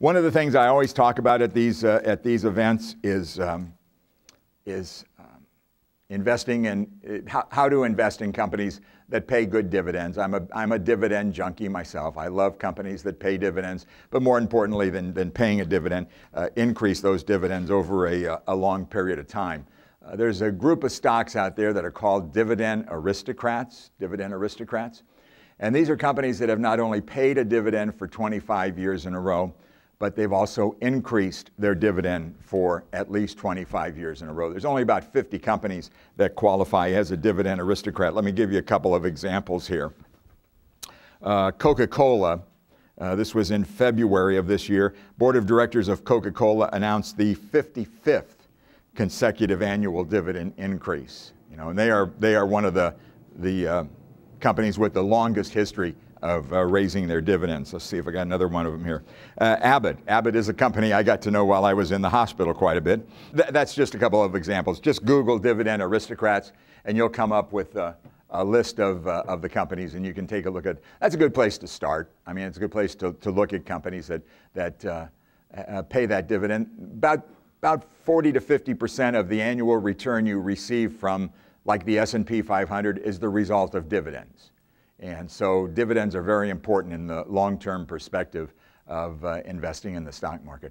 One of the things I always talk about at these, uh, at these events is, um, is um, investing in uh, how, how, to invest in companies that pay good dividends. I'm a, I'm a dividend junkie myself. I love companies that pay dividends, but more importantly than, than paying a dividend, uh, increase those dividends over a, uh, a long period of time. Uh, there's a group of stocks out there that are called dividend aristocrats, dividend aristocrats. And these are companies that have not only paid a dividend for 25 years in a row, but they've also increased their dividend for at least 25 years in a row. There's only about 50 companies that qualify as a dividend aristocrat. Let me give you a couple of examples here. Uh, Coca-Cola, uh, this was in February of this year, Board of Directors of Coca-Cola announced the 55th consecutive annual dividend increase. You know, and they are, they are one of the, the uh, companies with the longest history of uh, raising their dividends. Let's see if I got another one of them here. Uh, Abbott. Abbott is a company I got to know while I was in the hospital quite a bit. Th- that's just a couple of examples. Just Google dividend aristocrats, and you'll come up with uh, a list of, uh, of the companies, and you can take a look at. That's a good place to start. I mean, it's a good place to, to look at companies that that uh, uh, pay that dividend. About about 40 to 50 percent of the annual return you receive from like the S&P 500, is the result of dividends. And so dividends are very important in the long-term perspective of uh, investing in the stock market.